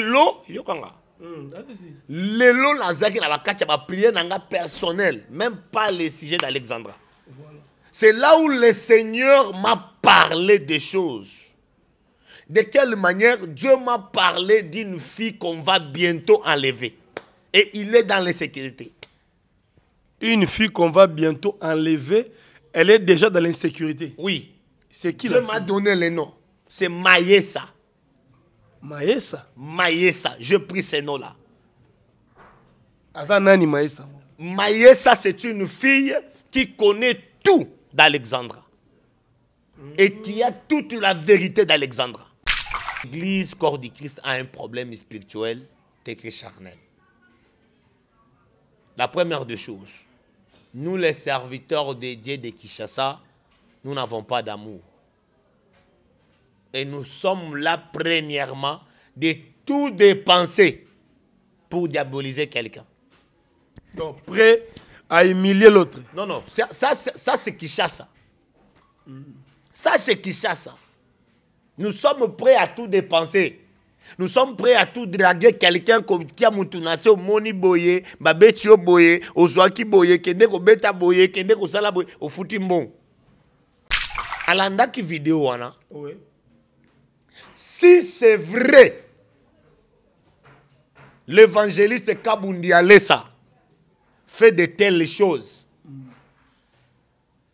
lelo yokanga hmm, lelo la na bakati ya a na nga personnel même pas le sujet d'alexandra c'est là où le seigneur m'a parlé des choses de quelle manière dieu m'a parlé d'une fille qu'on va bientôt enlever et il est dans l'insécurité une fille qu'on va bientôt enlever elle est déjà dans l'insécurité oui c'est qui dieu m'a donné le nom c'est maïessa Maïssa. Maïssa. Je prie ces noms-là. Azanani Maïssa. Maïssa, c'est une fille qui connaît tout d'Alexandra. Et qui a toute la vérité d'Alexandra. L'Église corps du Christ a un problème spirituel, que charnel. La première des choses, nous les serviteurs dédiés de Kishasa, nous n'avons pas d'amour. Et nous sommes là premièrement de tout dépenser pour diaboliser quelqu'un. Donc prêt à humilier l'autre. Non, non, ça, ça, ça c'est chasse Ça c'est qui chasse Nous sommes prêts à tout dépenser. Nous sommes prêts à tout draguer quelqu'un comme au Moni Boye, Babetio Boye, Ozoaki Boye, Kendeko Beta Boye, ko Sala Boye, Alanda qui vidéo, là. Oui. Si c'est vrai, l'évangéliste Kabundi Alessa fait de telles choses.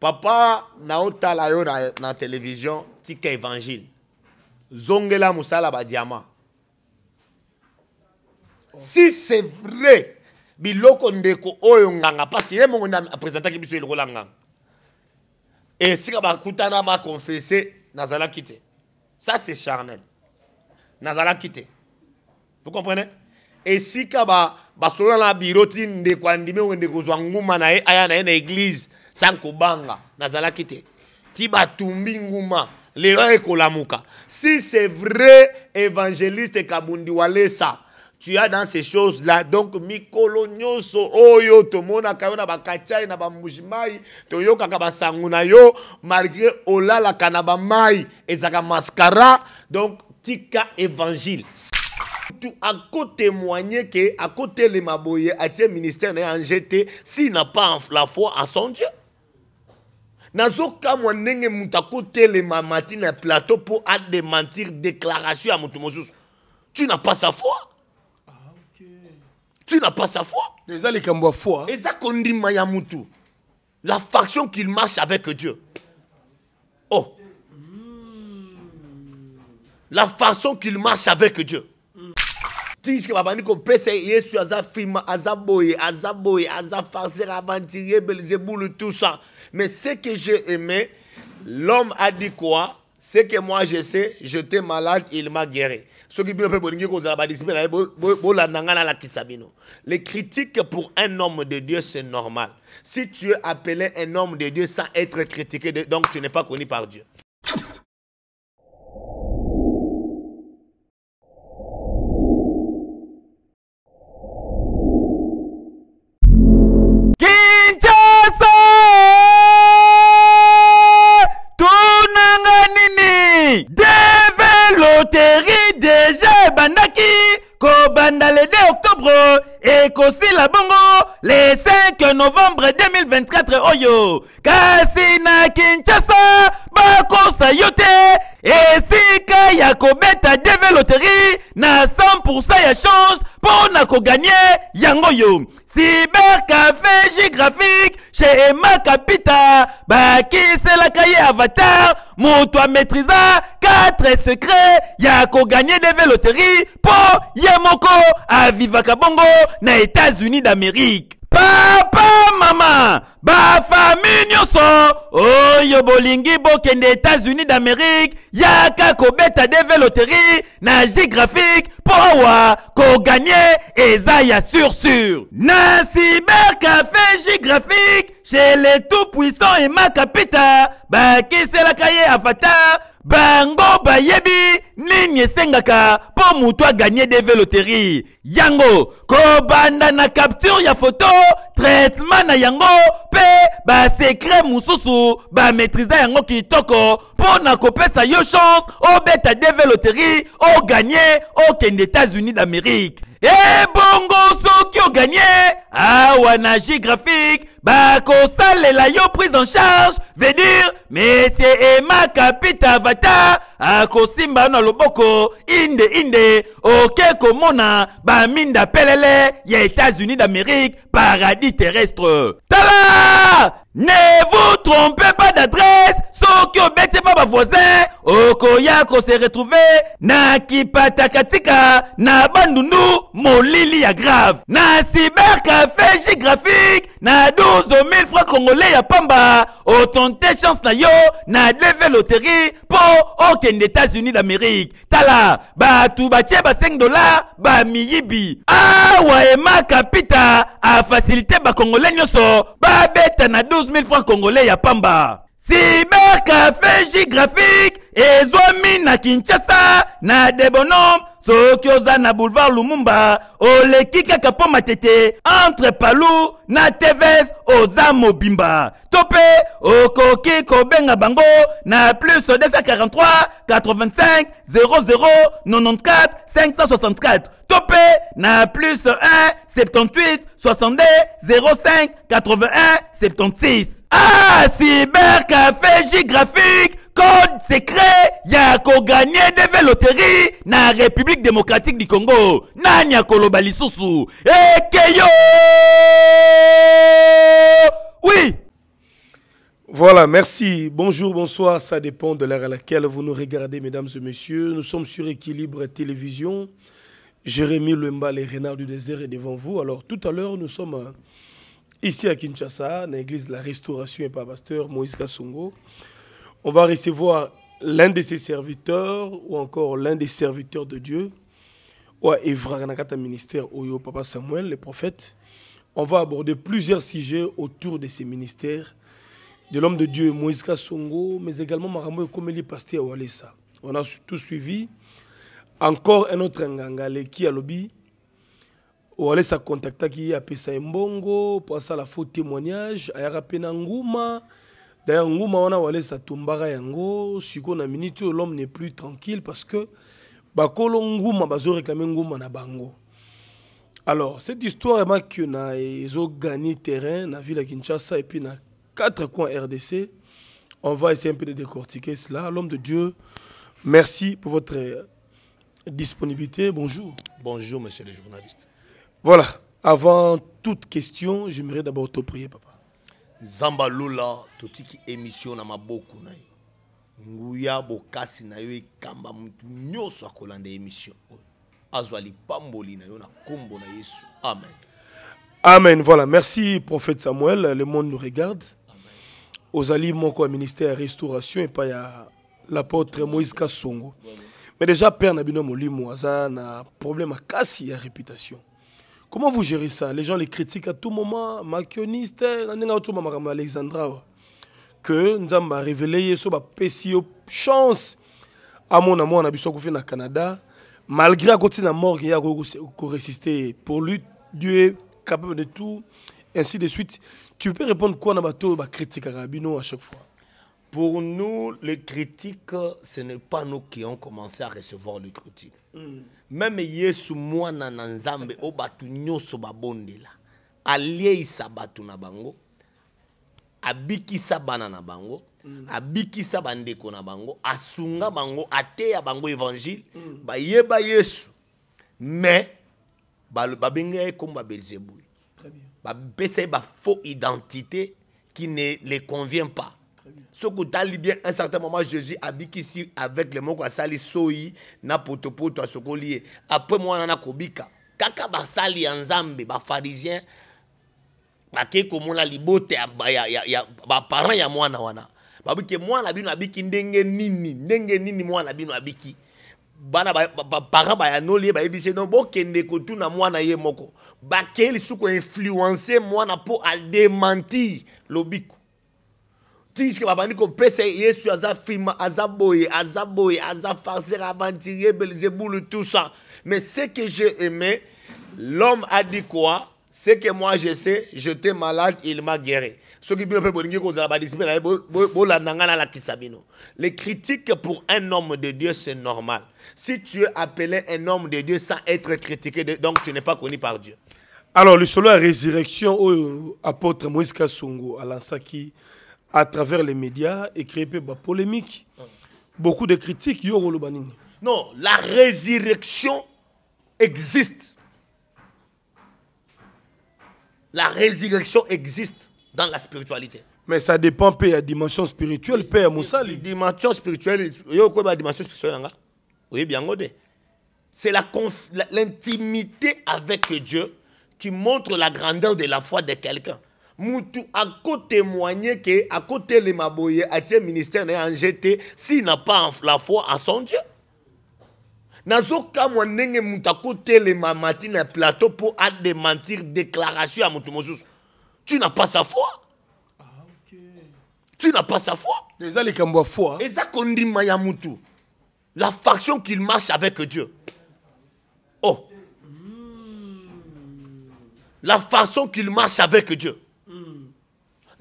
Papa, la yo na, na télévision, tika évangile. Zongela musala ba diamant. Si c'est vrai, biloko ndeko oyo nganga parce que qui mongo na présentaki Et si nganga. Esika m'a bakonfese n'asala te. Ça, c'est charnel. Nazala quitté. Vous comprenez Et si Kaba, Basola la birotine de kwandime ou de na aya na église, sans kobanga, Nazala quitté. Tiba tumbi nguma, lelo ekolamuka. Si c'est vrai évangéliste Kabundi ça tu as dans ces choses-là. Donc, mi so oyo to mona na bakachai na to toyo kaka na yo malgré kana na bamai ezaka mascara donc tika évangile tu témoigner que à côté le maboye a ministère n'est s'il n'a pas la foi en son Dieu nenge muta kote le mati na plateau pour démentir déclaration à moto tu n'as pas sa foi tu n'as pas sa foi. les foi. La faction qu'il marche avec Dieu. Oh. La façon qu'il marche avec Dieu. tiske babandi kopesa yesu aza fima aza boye aza boye aza farcer belzebul tout ça mais ce que j'ai aimé l'homme a dit quoi ce que moi je sais j'étais malade il m'a guéri les critiques pour un homme de dieu c'est normal si tu es appelé un homme de dieu sans être critiqué donc tu n'es pas connu par dieu le 2 octobre et aussi la Bongo le 5 novembre 2024 Oyo Kasina Kinshasa Bako Yote et ya kobeta dv loterie na 100% ya chance pour na yang yango Cyber café géographique chez qui c'est la cahier avatar moto maîtrisa 4 secrets. ya gagne dv loterie pour moko vivaka bongo na états-unis d'amérique papa mama sommes. Oh oyo bolingi bokende états-unis d'amérique yaka kobeta des loterie na géographique powa Ko gagner, Ezaya sur sur. na café géographique chez les tout puissants et puissant qui c'est la kaye avatar bango bayebi nini sengaka pour moutoua gagner des véloteries, yango banda na capture ya photo traitement na yango secret mususu ba maîtriser yango kitoko toko, na sa yo chance obeta o gagner, oganye o états-unis d'amérique ki eh soki gagner awa na graphique. Bah, la yo prise en charge veut dire monsieur Emma kapita Vata, akosimba Simba no loboko inde inde oke komona baminda pelele ya états-unis d'amérique paradis terrestre tala ne vous trompez pas d'adresse, soki ma bavoisin okoya se retrouvé na kipatakatika na mon molili ya grave na cybercafé géographique, na 12 000 francs congolais ya pamba Autant tes chance na yo na lever loterie Pour aucun états-unis d'amérique tala Ba tout ba 5 dollars Ba capita awa ema kapita congolais nyoso, Ba so, na 12 12 000 francs congolais à pamba cybercafé géographique ezwami na kinshasa na debonom So na boulevard lumumba oleki kaka mpo matete entre Palou na tvs oza Bimba. to mpe okoki kobenga bango na plus 243 85 00 94 564 Topé na plus 1 78 62 05 81 76 ah café Gigraphique secret ya vélo des dans na république démocratique du congo Nanya eh, oui Voilà, merci. Bonjour, bonsoir. Ça dépend de l'heure à laquelle vous nous regardez, mesdames et messieurs. Nous sommes sur Équilibre Télévision. Jérémy Lemba, les renards du désert, est devant vous. Alors, tout à l'heure, nous sommes euh, ici à Kinshasa, dans l'église de la Restauration et par pasteur Moïse Kassongo on va recevoir l'un de ses serviteurs ou encore l'un des serviteurs de Dieu. Ou ministère Oyo Papa Samuel, le prophète. On va aborder plusieurs sujets autour de ces ministères de l'homme de Dieu Moïse Kassongo, mais également Marambo Komeli Pasteur Walesa. On a tout suivi. Encore un autre Ngangale qui a lobby. Walesa contacta qui a Pesa Mbongo pour ça la faux témoignage. Ayara Penangouma. D'ailleurs, Nguma, on a wale yango, siko minute l'homme n'est plus tranquille parce que bakolo Ngouma bazo réclamer na bango. Alors, cette histoire est que na ont gagné terrain la ville de Kinshasa et puis dans quatre coins RDC. On va essayer un peu de décortiquer cela. L'homme de Dieu, merci pour votre euh, disponibilité. Bonjour. Bonjour, monsieur le journaliste. Voilà. Avant toute question, j'aimerais d'abord te prier, papa nzambe alola totiki émission na maboko na ye nguya bokasi na yo ekamba motu nyonso akolanda émission oyo azwa lipamboli na yo na yesu amen amen voilà merci prophète samuel le monde nous regarde ozali moko ya ministère ya restauration epai ya l'apôtre moïse kasongo mais déjà père na bino ya molimo aza na problème ya réputation Comment vous gérez ça Les gens les critiquent à tout moment, maquionnistes, Alexandra. Que nous avons révélé la chance à mon amour, on a au Canada. Malgré la mort, il y a résister. Pour lui, Dieu est capable de tout, ainsi de suite. Tu peux répondre quoi dans critique à Rabino à chaque fois pour nous, les critiques, ce n'est pas nous qui avons commencé à recevoir les critiques. Mm. Même Yesu mwana na nzambe o batu nyonso babondela. Aliyeisa batu na bango. Abikisa bana na bango. Mm. Abikisa bandeko na bango. Asunga bango, ateya bango évangile. Mm. ba yeba Yesu. Mais babenga ye ba Belzeboul. Très bien. ba faux identité qui ne les convient pas. Ce que tu as bien, un certain moment, Jésus habite ici avec les mots qu'a sali soi na poto toi ce qu'on lié. Après moi na kobika. Kaka ba sali ensemble ba pharisiens bake komola libote ya ya ya, ya baparent ya na wana. Babike mwana bino abiki ndenge nini ndenge nini mwana bino abiki. bana baparent bayanoli bayebi se don bokende kotuna mwana ye moko moi n'a influence mwana mpo démentir l'obiku tout ça mais ce que j'ai aimé l'homme a dit quoi ce que moi je sais j'étais malade il m'a guéri la les critiques pour un homme de dieu c'est normal si tu es appelé un homme de dieu sans être critiqué donc tu n'es pas connu par dieu alors le solo à résurrection apôtre moïse kasongo alansaki à travers les médias et créer bah, polémique. Beaucoup de critiques, Non, la résurrection existe. La résurrection existe dans la spiritualité. Mais ça dépend de la dimension spirituelle, Père Moussali. La dimension spirituelle, la bah, dimension spirituelle, hein, oui, bien C'est l'intimité avec Dieu qui montre la grandeur de la foi de quelqu'un. Moutou a témoigné que à côté les maboyés, à tes ministère n'est en jeté s'il n'a pas la foi en son Dieu. moutou à côté les matin a plateau à démentir déclaration à Moutou tu n'as pas sa foi ah, ok. tu n'as pas sa foi hein. eza likambo foi eza Maya moutou. la faction qu'il marche avec dieu oh la façon qu'il marche avec dieu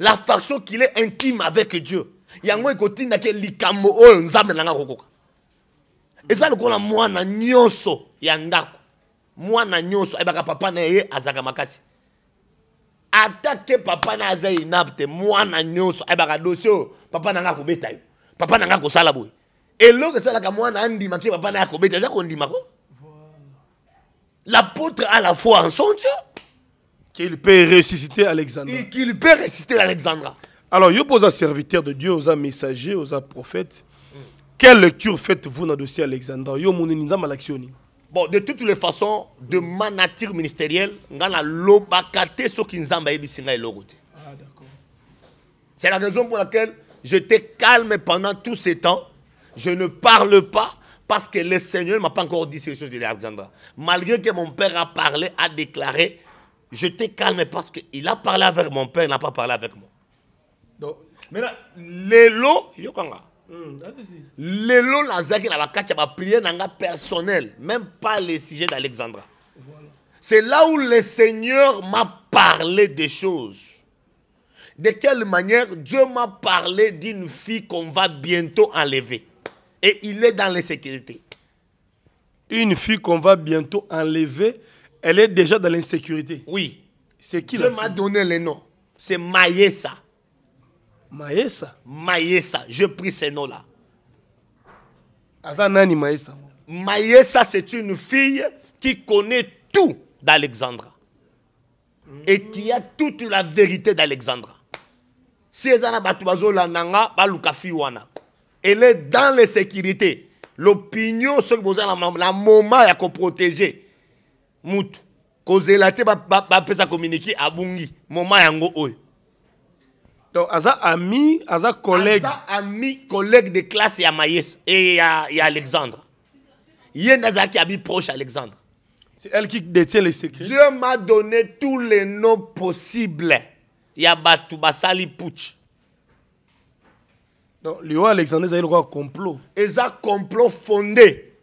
la façon qu'il est intime avec Dieu. yango ekotindaki likambo Un nzambe na nga le eza mwana nyonso ya ndako mwana nyonso ebaka papa na ye azalaka makasi papa na inabte, mwana nyonso et dosie papa na nga yo papa na nga kosala Un peu moi mwana ndi, papa na kubeta, akobeta kondima ko l'apôtre a la foi en son dieu qu'il peut ressusciter Alexandra. Qu'il peut ressusciter Alexandra. Alors, vous pose un serviteur de Dieu, aux messagers, aux prophètes, Quelle lecture faites-vous dans le dossier Alexandra Bon, de toutes les façons, de ma nature ministérielle, ce qui Ah d'accord. C'est la raison pour laquelle j'étais calme pendant tout ce temps. Je ne parle pas parce que le Seigneur ne m'a pas encore dit ces choses de l'Alexandra. Malgré que mon père a parlé, a déclaré, je t'ai calmé parce qu'il a parlé avec mon père, il n'a pas parlé avec moi. Donc, maintenant, Lelo, Yokanga. Hmm, Lelo, Nazaki, Nabakacha, ma prière nanga personnel, même pas les sujets d'Alexandra. C'est là où le Seigneur m'a parlé des choses. De quelle manière Dieu m'a parlé d'une fille qu'on va bientôt enlever. Et il est dans sécurités. Une fille qu'on va bientôt enlever, elle est déjà dans l'insécurité. Oui. C'est qui Tu m'a donné le nom. C'est Maïessa. Maïessa Maïessa. Je prie ce nom-là. Azanani Maïessa. Maïessa, c'est une fille qui connaît tout d'Alexandra. Et qui a toute la vérité d'Alexandra. Si elle est dans les sécurités, l'opinion, ce que vous avez, la maman a à protéger mutu la te bapesa communiqué abungi moma yango oyo donc aza ami aza collègue aza ami collègue de classe ya mayesa et ya, ya alexandre ye nde qui abi proche alexandre C'est elle qui détient les secrets. Dieu m'a donné tous les noms possibles. Y a Yabatu Basali Pouch. Donc, le roi Alexandre, c'est un complot. Et ça, complot fondé.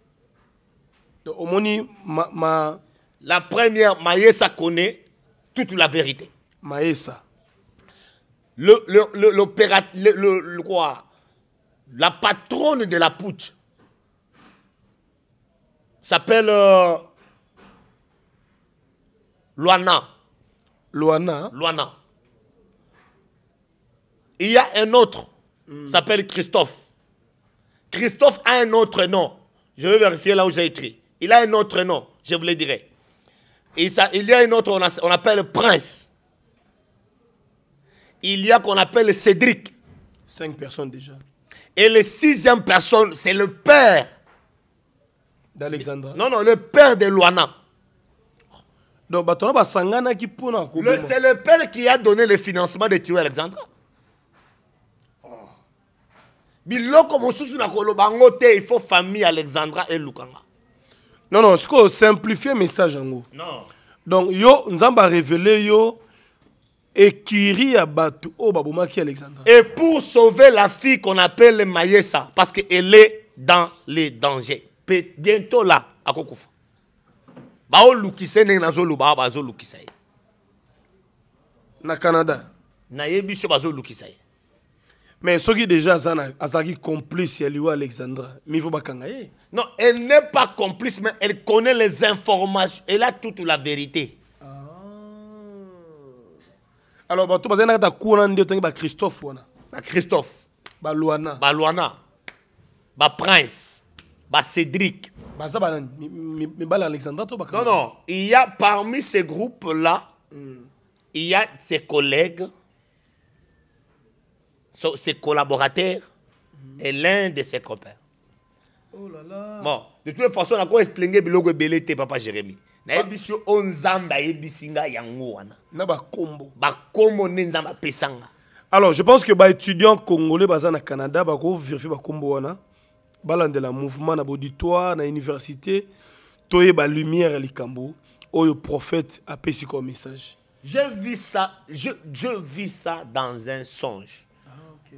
Donc, au moins, ma, ma, la première, Maïssa connaît toute la vérité. Maïssa. Le, le, la patronne de la poutre s'appelle euh, Luana. Luana. Luana. Il y a un autre, hmm. s'appelle Christophe. Christophe a un autre nom. Je vais vérifier là où j'ai écrit. Il a un autre nom, je vous le dirai il y a une autre, on, appelle Prince. Il y a qu'on appelle Cédric. Cinq personnes déjà. Et la sixième personne, c'est le père. D'Alexandra. Non, non, le père de Luana. Donc, bah, bah, c'est le père qui a donné le financement de tuer Alexandra. Oh. Mais là, il faut famille Alexandra et Lukanga non non simplifier le message non. donc yo nzambe révéler yo écurie ya bato oyo oh, babomaki alexandre et pour sauver la fille qu'on appelle Mayessa, parce qu'elle est dans les dangers bientôt là akokufa baolukisa ye ndenge nazoloba l'uba. Bazo ye na canada Na so Bazo Lukise mais est déjà azalaki complice c'est lui alexandra il faut ye non elle n'est pas complice mais elle connaît les informations elle a toute la vérité ah. alors bato bazali na kata Christophe. wana Luana. otangi Luana. wana Prince. balwana Cédric. baprince bacédric baza mais mibali alexandra to bakanga non non il y a parmi ces groupes là hmm. il y a ses collègues so, ses collaborateurs et l'un de ses copains. Oh là là. Bon, de toute façon, on a quoi expliquer biloko belé te papa Jérémy. Na ah. ebisi o nzamba ebisinga yango wana. Na ba kombo. Ba kombo ne nzamba pesanga. Alors, je pense que ba étudiants congolais bazan au Canada ba ko vérifier ba kombo wana. le mouvement na bauditoire na université toyeba lumière ya likambo oyo prophète a apesi comme message je vis ça je, je vis ça dans un songe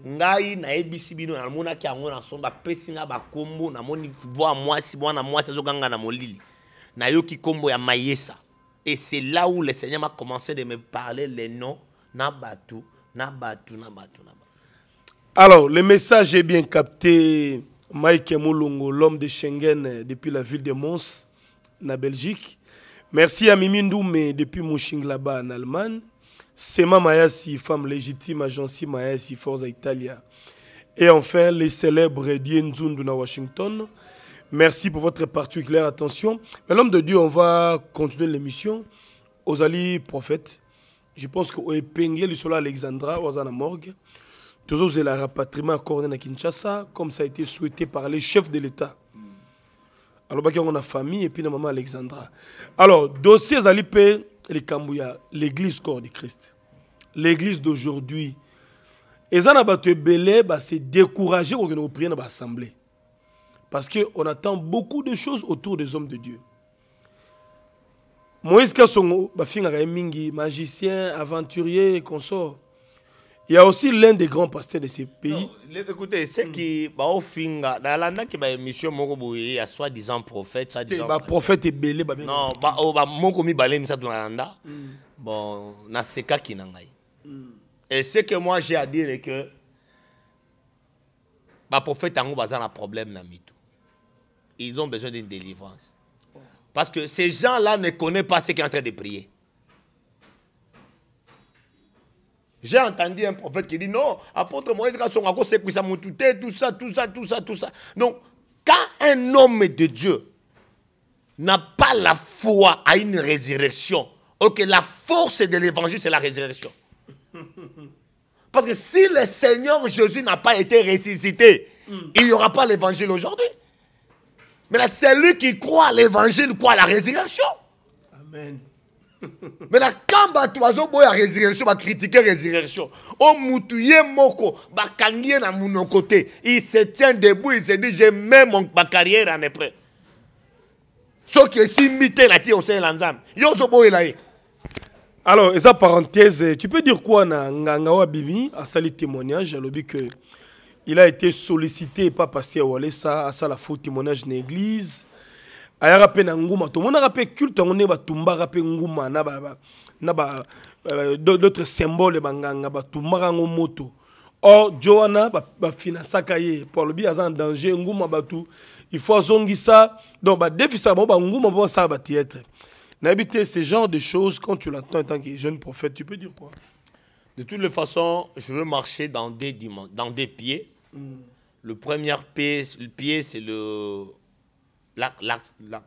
ngai nayebisi bino namonaki yango na ba bapesi na bakombo namoni voi mwasi mwana mwasi azoganga na molili nayoki kombo ya mayesa et c'est là où le seigneur m'a commencé de me parler le noms na nabatu na nabatu na alors le message est bien capté mike molongo l'homme de schengen euh, depuis la ville de mons na belgique merci à mimi ndume depuis mouching là-bas en allemagne Sema Mayasi, femme légitime, agence Mayasi, Forza Italia. Et enfin, les célèbres Dien Washington. Merci pour votre particulière attention. Mais l'homme de Dieu, on va continuer l'émission. Osali, prophète. Je pense que Oepengle, le sol Alexandra, Ozana Morgue. Toujours, c'est la rapatriement accordé à Kinshasa, comme ça a été souhaité par les chefs de l'État. Hmm. Alors, on a famille et puis la maman Alexandra. Alors, dossier Zalipé. P le Kambouya, l'église corps de Christ. L'église d'aujourd'hui. Et ça, bah, c'est découragé que nous prions dans l'assemblée. Parce qu'on attend beaucoup de choses autour des hommes de Dieu. Moïse Kassongo, bah, mingi, magicien, aventurier, consort. Il y a aussi l'un des grands pasteurs de ce pays. Non, écoutez, c'est qui, bah, au fin, dans la qui bah, monsieur Moko il y a soi-disant prophète, soi-disant. Bah, prophète est belé, bah, Non, bah, oh, bah, Moko mi balé, misa dans la mm. Bon, na seka qui n'angai. Mm. Et ce que moi j'ai à dire est que, bah, prophète, en un problème, là, mitou. Ils ont besoin d'une délivrance. Parce que ces gens-là ne connaissent pas ce qui est en train de prier. J'ai entendu un prophète qui dit non, apôtre Moïse, tout ça, tout ça, tout ça, tout ça. Donc, quand un homme de Dieu n'a pas la foi à une résurrection, ok, la force de l'évangile, c'est la résurrection. Parce que si le Seigneur Jésus n'a pas été ressuscité, il n'y aura pas l'évangile aujourd'hui. Mais là, celui qui croit à l'évangile croit à la résurrection. Amen. Mais tu as critiqué la résurrection résurrection on mutu moko Tu na mon il se tient debout il se dit je mets mon, ma carrière en épreuve soki dit il yo a ye eh. alors ça parenthèse tu peux dire quoi na nganga Bibi, à témoignage que il a été sollicité par pasteur walesa la faute témoignage de l'église aya rapé na nguma tomonaka mpe culte on est va mpe nguma na ba, na ba, d'autres symboles banganga batumbaka moto or jo ba bafinasaka ye Paul alobi aza en danger nguma bato il faut ça, donc badefisaka bango banguma mpo basala bathéatre nayebi te ce genre de choses quand tu l'entends en tant que jeune prophète tu peux dire quoi de toutes les façons je veux marcher dans des, dans des pieds hmm. le premier pied, le pied c'est le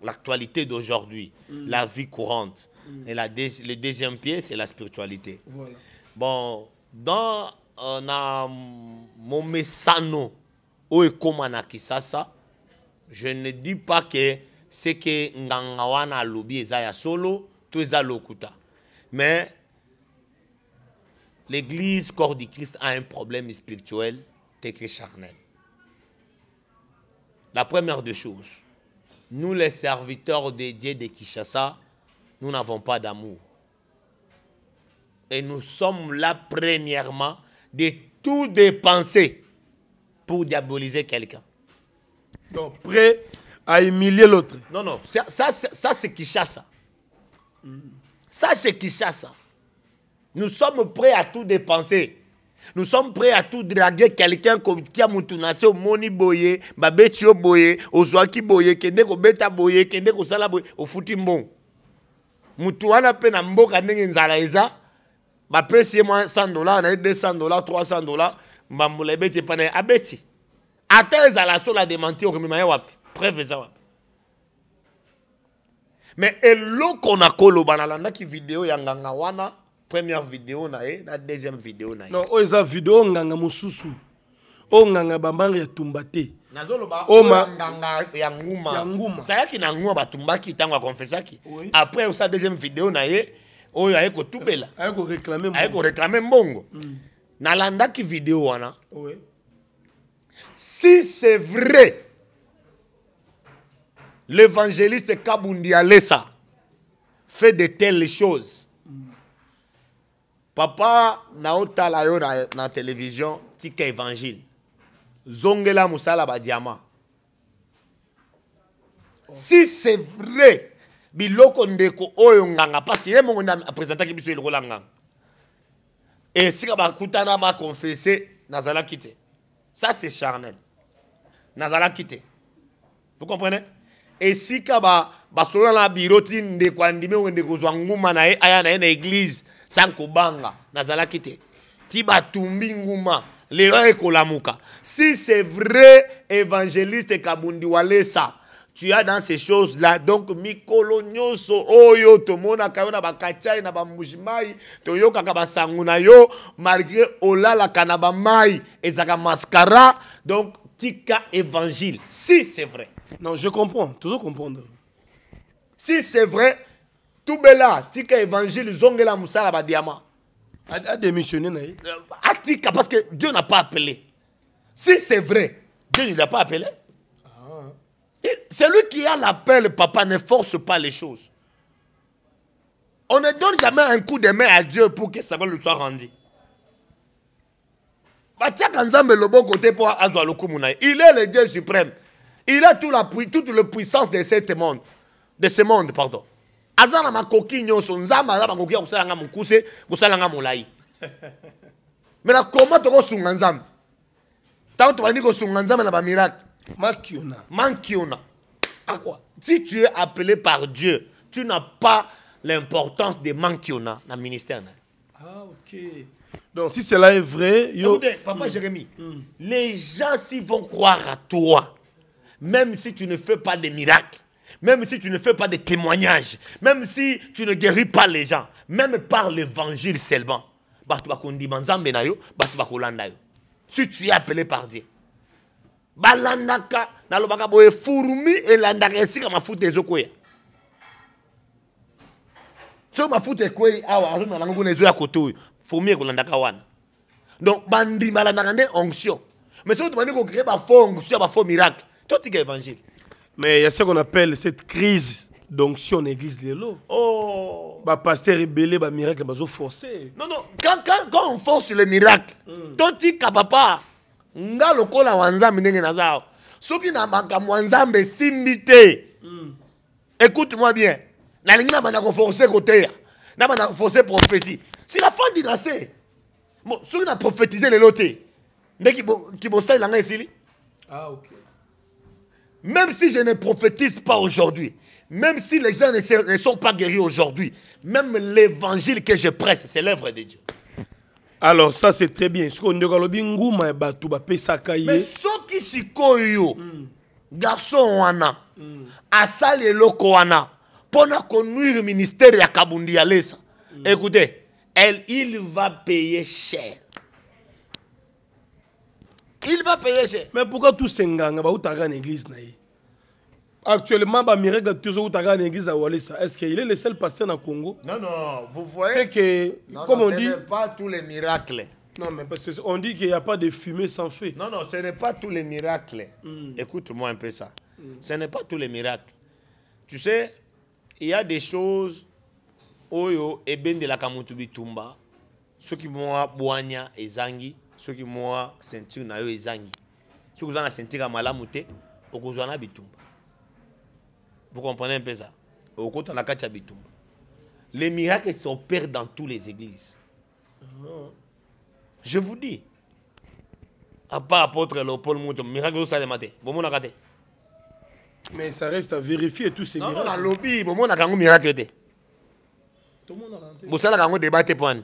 l'actualité d'aujourd'hui, mm. la vie courante. Mm. Et le deuxième pied, c'est la spiritualité. Bon, dans euh, mon messano je ne dis pas que c'est que ngangawana lobi ezaya solo, tout à lokuta. Mais l'église corps du Christ a un problème spirituel, très charnel. La première des choses, nous, les serviteurs des dieux de Kishasa, nous n'avons pas d'amour. Et nous sommes là, premièrement, de tout dépenser pour diaboliser quelqu'un. Donc, prêt à humilier l'autre. Non, non, ça, ça, ça c'est Kishasa. Ça, c'est Kishasa. Nous sommes prêts à tout dépenser nous sommes prêts à tout draguer quelqu'un comme Tiamutunase au Moni Boye, Babetio Boye, au Zouaki Boye, Kendeko Beta Boye, Kendeko Sala Boye, au Futimbon. Mutuana pe na mboka ndenge nzala eza, ba ye 100 dollars, 200 dollars, 300 dollars, mbambula ebeti abeti. ye abeti. la ezala sola demanti okimema ye wapi, preuve eza wapi. Mais eloko nakoloba nalandaki video vidéo nganga wana première vidéo na ye na deuxième vidéo na ye non o eza vidéo nganga mususu. O nganga bambanga ya tumba o ma... nganga ya nguma ya nguma zayaki na nguma batumbaki ntango akonfesaki oui. après sa deuxième vidéo na ye oyo aye kotubela aye koreklame mbongo mm. nalandaki video wana oui. si c'est vrai l'évangéliste kabundi Alessa fait de telles choses papa na otala yo na, na tika zongela musala badiama si c'est vrai biloko ndeko oyo parce que ye a a confessé, biso nganga ma confesser nazala ça c'est charnel Nazala vous comprenez Et si ba biro birotin ndeko na sankubanga Banga, nazalaki te ti si c'est vrai évangéliste kabundi walesa tu as dans ces choses là donc mikolo so oyo tomona kayona na na bambujimai toyoka basango yo malgré olala kanaba bamai ezaka mascara donc tika évangile si c'est vrai non je comprends toujours comprendre si c'est vrai tout bela, tika évangile zongela la badiama a démissionné na euh, a tika parce que dieu n'a pas appelé si c'est vrai dieu ne l'a pas appelé ah. celui qui a l'appel papa ne force pas les choses on ne donne jamais un coup de main à dieu pour que ça va lui soit rendu. il est le dieu suprême il a toute la, toute la puissance de ce monde de ce monde pardon Azana na makoki nyonso nzambe aza makoki ya kusala nga mokuse kusala nga molai me na koma tokosunga nzambe ntango tobandi kosunga nzambe na miracle. mankiona mankiona akwa si tu es appelé par dieu tu n'as pas l'importance de mankiona na ministère na ah, ok donc si cela est vrai yo... Écoutez, papa mm. jérémie les gens s'ils vont croire à toi même si tu ne fais pas des miracles même si tu ne fais pas de témoignage, même si tu ne guéris pas les gens, même par l'évangile seulement. Si tu es appelé par Dieu. balandaka nalobaka boye fourmi elandaka esika mafuta ezokwea soki mafuta ekwei awa azomelanga kuna ezoya kote oyo fourmi ekolandaka wana donc bandi balandaka nde onction mais soki tobandi kokree bafo onction bafo miracle est évangile mais il y a ce qu'on appelle cette crise d'onction église de l'eau. Oh Bah pasteur rebelle, bah miracle, bah forcé. Non, non, quand, quand, quand on force le miracle, hmm. toti a nga lokola wanzambe ndenge nazao. Soki na makambo wanzambe simité te. Hmm. Écoute-moi bien. nalingi côté. koforce na nabanda la prophétie si la fin dinace bon qui na loté, mais te nde l'année ici ah, ok. Même si je ne prophétise pas aujourd'hui, même si les gens ne sont pas guéris aujourd'hui, même l'évangile que je presse, c'est l'œuvre de Dieu. Alors ça c'est très bien. Ce eh, qui Mais soki sikoyo garçon wana asale lokwana, wana pona le ministère ya Kabundi Alessa. Écoutez, elle, il va payer cher. Il va payer Mais pourquoi tous ces gangs vont à l'église Actuellement, bah, miracle toujours à l'église à Walesa. Est-ce qu'il est le seul pasteur dans le Congo Non, non, vous voyez. C'est que, comme non, on ce n'est pas tous les miracles. Non, mais parce qu'on dit qu'il n'y a pas de fumée sans feu. Non, non, ce n'est pas tous les miracles. Écoute-moi un peu ça. Ce n'est pas tous les miracles. Tu sais, il y a des choses. Oyo, Eben de la Kamutubi Tumba. Ceux qui m'ont à et Zangi qui moi ceinture na yo ezangi que oza na ceinture ya malamu te okozwa bitumba vous comprenez un peu ça okota na katia bitumba les miracles sont s'opèrent dans toutes les églises ah. je vous dis apa apôtre leopold muto miracle osalema te bomonaka te mais ça reste à vérifier tous ces miracles la lobby. nalobi a yango miracle te bosalaka yango débat te poane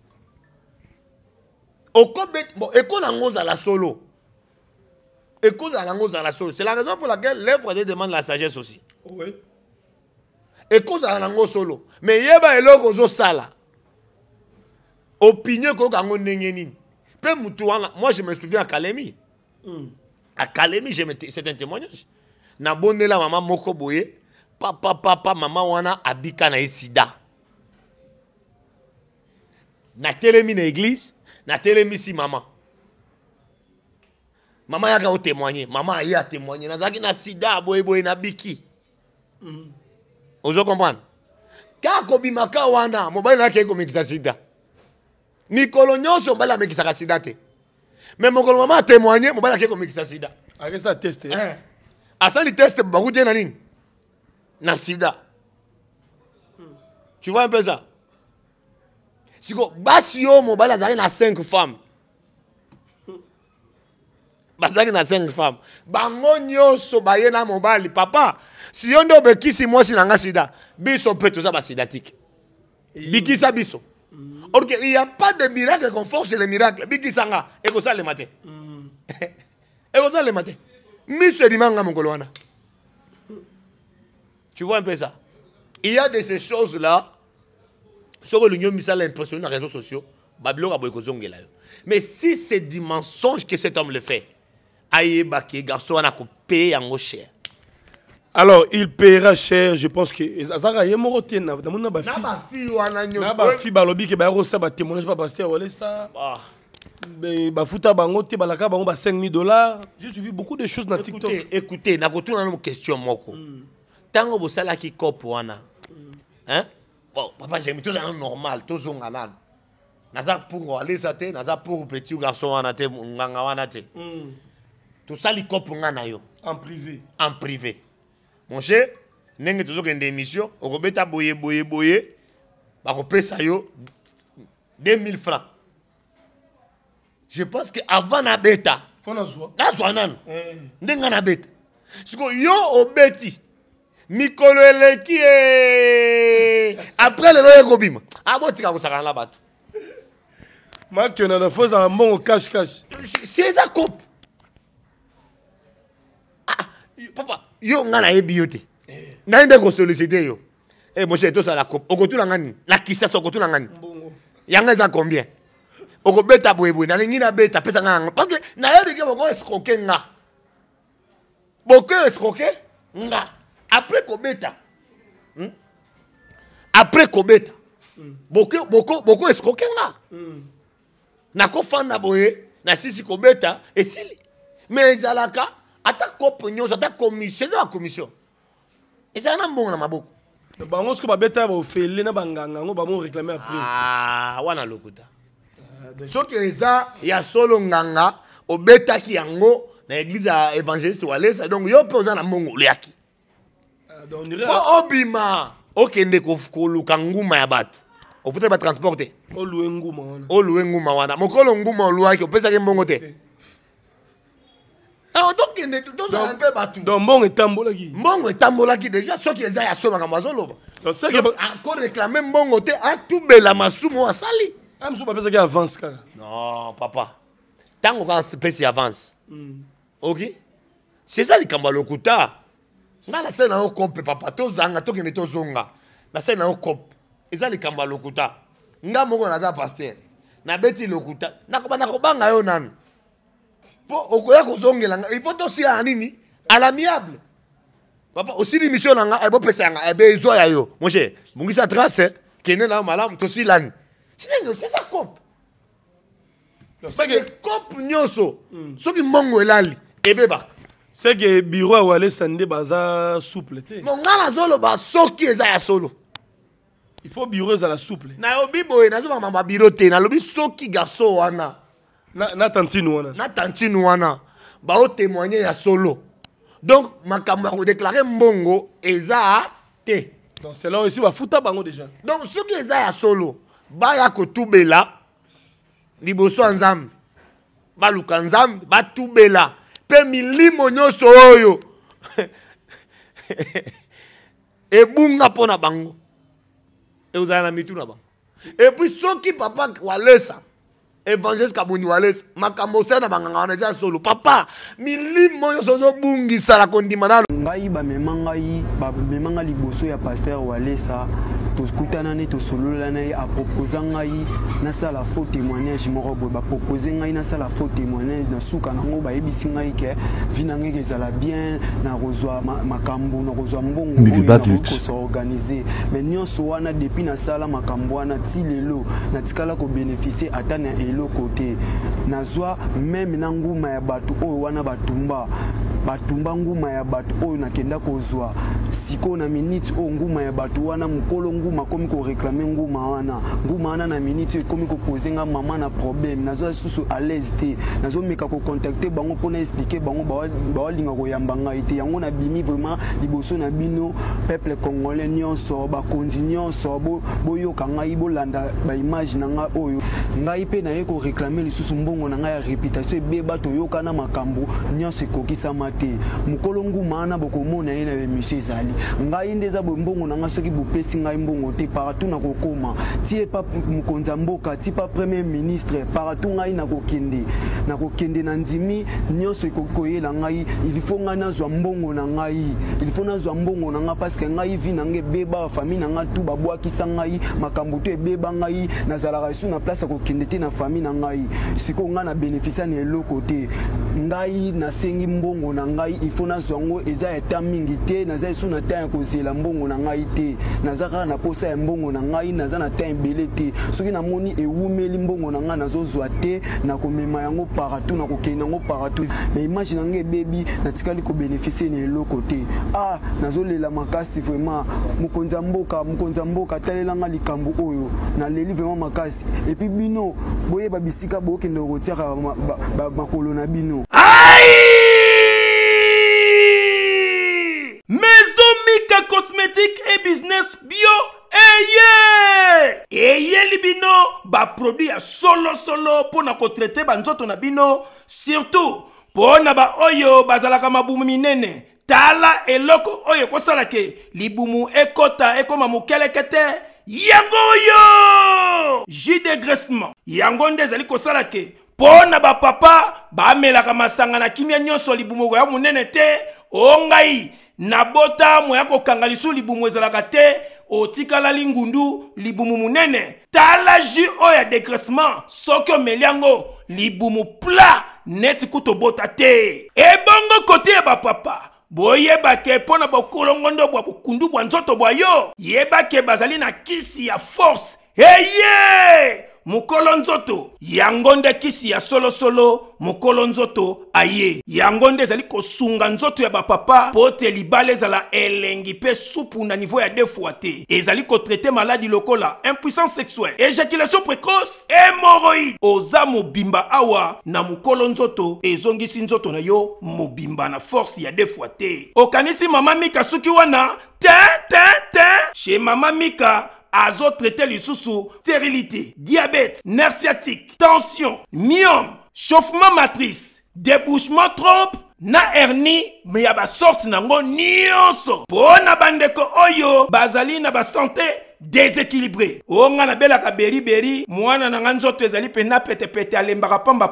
la C'est la raison pour laquelle l'œuvre demande la sagesse aussi. Oui. ekozala la solo Mais yeba eloko ozosala opinion ekoyoka Opinion moi je me souviens à Kalemi. Hmm. À Kalemi, c'est un témoignage la maman moko boye papa maman wana abika na sida Na na église natelemisi mama mama yaka otémoigne mama aye atémoigne nazalaki na sida boyeboye nabiki mm. ozo comprendre kaka kobimaka wana mobali nakei komekisa sida mikolo nyonso mobali amekisaka sida te me mokolo mama atémoigne mobali akei komekisa sida akesa teste eh. asali teste bakutie na nini na sida mm. tu vois un peu ça Si vous avez na 5 femmes. na 5 mobali papa si si na biso biso mm. il n'y a pas de miracle qu'on force les miracles. Biki sanga, et le matin. Mm. le matin. Mm. Tu vois un peu ça. Il y a de ces choses-là soko l'impression l'impression impressionné les réseaux sociaux kozongela mais si c'est du mensonge que cet homme le fait garçon a coupé cher alors il paiera cher je pense que Il ye that na fille na pas y 5 000 dollars j'ai vu beaucoup de choses na tiktok écoutez poser une question hein bon papa jérémi tozala normal tozonga nanu naza mpungo alesa te naza pour petit garçon wana te nganga wana te mm. tosali kopo nga na yo en privé en privé mon cher ndenge tozokende émission okobeta boye boye boye bah, ça yo 2000 francs je pense que avant nabeta nazwa nanu ndenge nabeta sikoyo yo obeti mikolo eleki e... après lelo ye kobima abotika kosakana na bato makenana fo ozala mbongo cash cash si eza cope papa yo nga nayebi yo te naye nde kosolicite yo e eh, moshe tosala cope okotuna nga nini na kisasa okotuna nga nini yanga eza combien okobeta boyeboye nalingi nabeta apesa nga yango parce que nayebi ke boko escroke nga boko escroke nga après kobeta hmm? après kobeta boko un n'a nakofanda boye nasisi kobeta esili ata attaque commission eza bacommission de na na maboko bango soki babeta baofele na banganga yango réclamer après. Ah, wana lokuta ah, il y ya solo nganga qui yango na église évangéliste donc yo okende koluka nguma ya bato oputaki batransport te oluwe nguma wana mokolo nguma olwaki opesaki mbongo te tokende tozala mpe bato mbongo etambolaki mbongo etambolaki déjà soki eza ya so makambo azoloba akoreklame mbongo te atubela masumu oyo asali ah, mosusu bapesaki avance kaka non papa ntango kaka pesi avance hmm. oki seza likambo ya lokuta nga nasali na yo kope papa tozanga tokende tozonga nasali na yo kope eza likambo ya lokuta nga moko naza paster nabeti lokuta nakobanga yo nanu mpo okoya kozongela nga ifo tosila na nini alamiable papa osili mission na nga ebopesa yanga ebe ezwa ya yo moshe bungisa trace kende na yo malamu tosilani sinenge osesa kope soki kope nyonso soki mbongo elali ebebaka c'est que bureau ou aller Sandé baza souple. Mon gars la solo ba soki eza ya solo. Il faut bureau za la souple. Na obi na zoma mamba bureau te na lobi soki garçon wana. Na na tantine wana. Na tantine wana. Ba o témoigner ya solo. Donc makambo ko déclarer mbongo eza te. Donc selon ici ba futa bango déjà. Donc soki eza ya solo ba ya kotubela luka nzambe. ba tout batubela. mpe milimo nyonso oyo ebunga mpo na bango ekozala na mitu na bango epuis soki papa walesa evangeliste kabuni walesa makambo osala na banganga wana eza solo papa milimo nyonso ozobungisa na kondima nano ngai bamema ngai bamema nga liboso ya paster walesa tokutana ne tosolola na ye aproposa ngai nasala faux témoignage moko boye bapropose ngai nasala faux témoignage na suka nango bayebisi ngai ke vi na ngai ezala bien nakozwa makambo nakozwa mbongo oyokosa organise me nyonso wana depuis nasala makambo wana ti lelo natikala kobénéficie ata na eloko te nazwa meme na nguma ya bato oyo wana batumba batumba nguma ya bato oyo nakenda kozwa sikoyo na minute oyo oh, nguma ya bato wana mokolo nguma akomi koreklame nguma wana nguma wana na minute oyo ekomi kopose nga mama na probleme nazwa susu alaise te nazomeka kokontakte bango mpona explike bango bawalinga koyamba ngai te yango nabimi vraiment liboso na bino peuple congolais nyonso bakonzi nyonso boyoka ngai bolanda baimage na ngai oyo ngai mpe naye koreklame lisusu mbongo na ngai ya reputation ebeba toyokana makambo nyonso ekokisama te mokolo nguma wana bokomona ye na bemisio ezali nazali ngai nde eza boye mbongo na ngai soki bopesi ngai mbongo te partout nakokóma ti epa mokonzi ya mboka ti pa premier ministre partout ngai nakokende nakokende na ndimi nyonso ekoki koyela ngai ilifo ngai nazwa mbongo na ngai ilifo nazwa mbongo na ngai parceke ngai vi na ngai ebeba bafamile na ngai tu babwakisa ngai makambo to ebeba ngai nazalaka lisu na place ya kokende te na famille na ngai sikoyo ngai na bénéficia na eloko te ngai nasengi mbongo na ngai ilfo nazwa yango eza eta mingi te naza lisu na temps ya kozela mbongo na ngai te naza kaka na posa ya mbongo na ngai naza na temps ebele te soki namoni ewumeli mbongo na ngai nazozwa te nakomema yango partout nakokende yango partout na image na ngai ebebi natikali kobénéficie na eloko te ah nazolela makasi vraiment mokonzi ya mboka mokonzi ya mboka talelanga likambo oyo naleli vraiment makasi epui bino boyeba bisika bokende kotiaka makolo na bino ai baproduit ya solosolo mpo na kotraite banzoto na bino surtout mpo na baoyo bazalaka mabumu minene tala eloko oyo ekosala ke libumu ekota ekoma mokeleke te yango oyo jus de graissement yango nde ezali kosala ke mpo na bapapa bamelaka masanga na kimia nyonso libumu ya monene te o oh ngai nabota ya kokanga lisu libumu ezalaka te otikalali ngundu libumu munene tala ju oyo ya degressement soki omeli yango libumu pla neti bota te ebongo kote eba papa boye mpo na bokolongondo bwa bokundu bwa nzoto bwa yo yebake bazali na kisi ya force eye Mukolonzoto, nzoto yango kisi ya solo solo, nzoto aye Yangonde nde ezali kosunga nzoto ya bapapa papa ete libala ezala elengi pe supu na nivo ya fois te ezali kotraite maladi lokola impuissance sexuelle éjaculation précoce Hémorroïde oza bimba awa na mokolo nzoto sinzoto nzoto na yo mobimba na force ya de te okanisi mama mika sukiwana, wana te te te chez mama mika sous lisusu stérilité diabète nerf tension myome chauffement matrice débouchement trompe na hernie me ya sorte nango nyonso mpo na bandeko oyo bazali na santé déséquilibré bela ka beri beri. mwana na tezali pe ezali pete pete pamba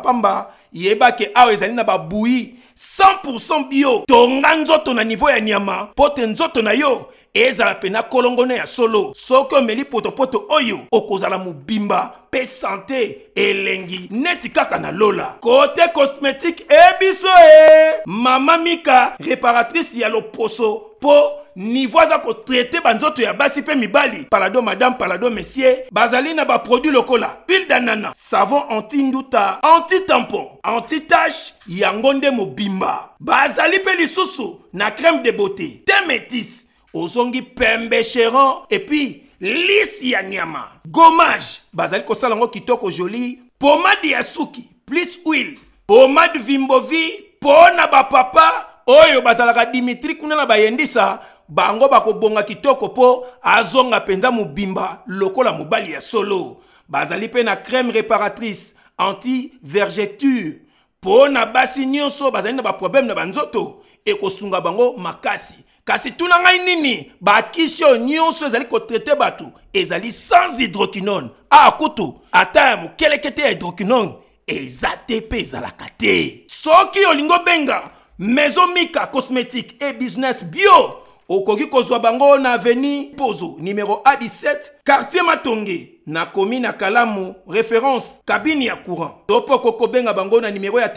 yeba yebake ke ezali na ba boui 100% bio ton nzoto na niveau ya nyama potenzo tonayo na yo ezala mpe na kolongono ya solo soki omeli potopoto oyo okozala mobimba mpe sante elengi neti kaka na lola kote cosmétique ebiso e mama mika réparatrice ya loposo Po nivaza aza kotraite banzoto ya basi mi mibali palado madame palado messier bazali na baproduit lokola pile danana savon anti-nduta anti-tampon anti-tache yango nde mobimba bazali mpe lisusu na crème de beauté te ozongi pembe et et lisi ya nyama gommage bazali kosala yango kitoko joli pomade Yasuki plus huile pomade vimbovi mpo na papa oyo dimitri kuna na bayendisa bango bakobonga kitoko po, azonga mpenza bimba lokola mobali ya solo Basali mpe na crème réparatrice anti vergeture mpo na basi so bazali na problème na banzoto ekosunga bango makasi kasi tuna ngai nini bakisi se zali ko kotraite batu, ezali sans hydroquinone A kutu ata ya mokeleke te ya hydroquinone la te mpe ezalaka te benga, olingi maison mika cosmétique et business bio ko kozwa bango na aveni pozo numéro a17 quartier matonge na komi kalamu référence Cabine ya courant Topoko mpo kobenga bango na nimero ya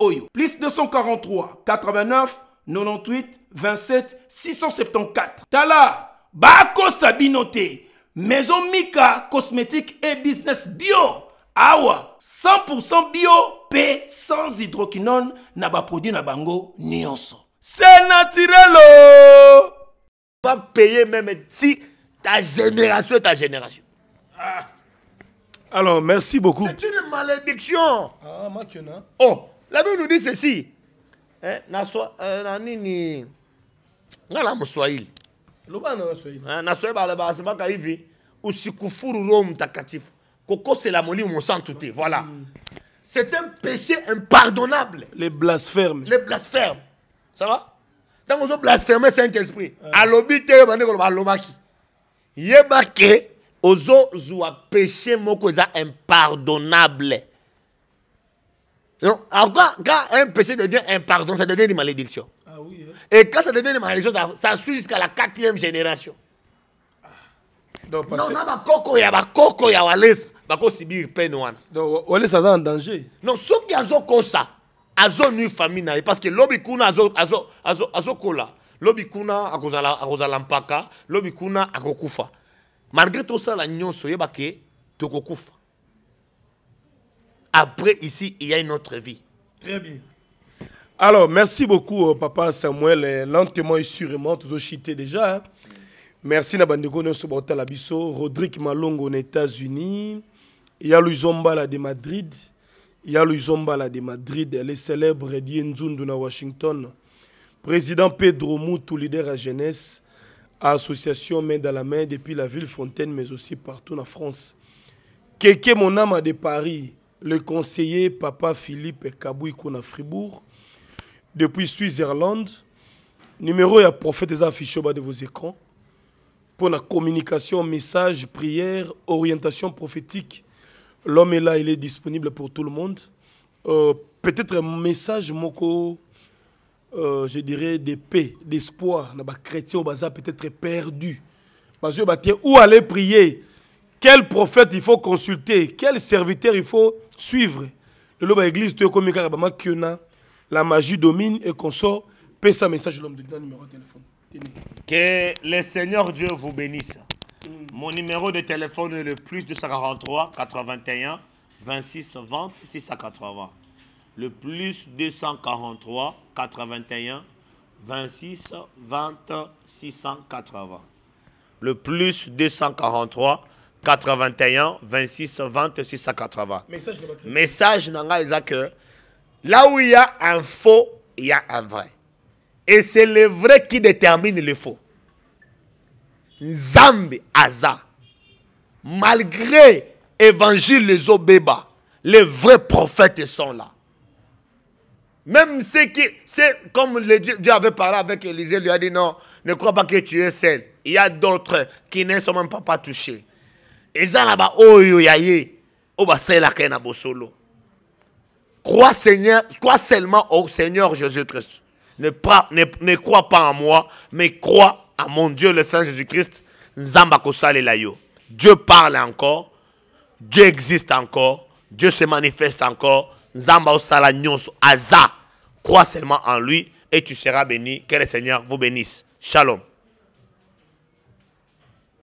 oyo plus 243 89 98 27 674. Tala, Bako Sabinote, Maison Mika Cosmétique et Business Bio. Awa, 100% bio, p sans hydroquinone, naba produit nabango nionso. C'est naturel! Oh! Va payer même si ta génération est ta génération. Ah. Alors, merci beaucoup. C'est une malédiction. Ah, Oh, la Bible nous dit ceci. Eh, na so, euh, ngala mswahili lubano waswahili hein, na swahili bala baka hivi usikufuru roho mtakatifu la molimo mosantute voilà mm. c'est un péché impardonnable les blasphèmes les blasphèmes ça va ntango ozo blasphème saint-esprit Alobite te yo bandeko loba alobaki yeba ke péché moko impardonnable non alors quand, quand un péché devient impardonnable ça devient une malédiction et quand ça devient une malédiction, ça, suit jusqu'à la quatrième génération. Donc, parce... non, na bakoko ya bakoko ya walesa bakosibiri pene wana donc walesa aza en danger non soki azokosa ça, famille na famille, parce que lobi kuna azokola azo, azo, azo lobi kuna akozala, akozala mpaka lobi kuna ça. malgré tosala nyonso yeba ke tokokufa après ici il y a une autre vie très bien alors, merci beaucoup, euh, papa Samuel. Euh, lentement et sûrement, tu chité déjà. Hein. Merci na bandeko nyonso à biso rodrigue malongo aux états-unis Zomba, là, de madrid il y a zomba de madrid le célèbre die washington président pedro Moutou, leader à jeunesse association main dans la main depuis la ville fontaine mais aussi partout en france keke monama de paris le conseiller papa philippe kabouikou à fribourg depuis Suisse-Irlande. Numéro il prophète est affiché au bas de vos écrans. Pour la communication, message, prière, orientation prophétique, l'homme est là, il est disponible pour tout le monde. Euh, peut-être un message, moko, euh, je dirais, de paix, d'espoir. Les chrétiens au bazar peut-être perdus. Parce bah, où aller prier Quel prophète il faut consulter Quel serviteur il faut suivre Le bah, église, tu es comme bah, la magie domine et qu'on sort, paie un message l'homme de Dieu, numéro de téléphone. Que le Seigneur Dieu vous bénisse. Mm. Mon numéro de téléphone est le plus 243 81 26 20 680. Le plus 243 81 26 26 680. Le plus 243 81 26 26 680. Message, Message nanga que Là où il y a un faux, il y a un vrai. Et c'est le vrai qui détermine le faux. Zambi Aza, malgré évangile les Obeba, les vrais prophètes sont là. Même ceux qui, c'est comme Dieu, avait parlé avec Élisée, lui a dit non, ne crois pas que tu es seul. Il y a d'autres qui ne sont même pas, touchés. Et ça là-bas, oh yo yaye, oh bah c'est na solo. Crois, Seigneur, crois seulement au Seigneur Jésus-Christ. Ne, crois pas en moi, mais crois à mon Dieu, le Saint Jésus-Christ. Dieu parle encore. Dieu existe encore. Dieu se manifeste encore. Crois seulement en lui et tu seras béni. Que le Seigneur vous bénisse. Shalom.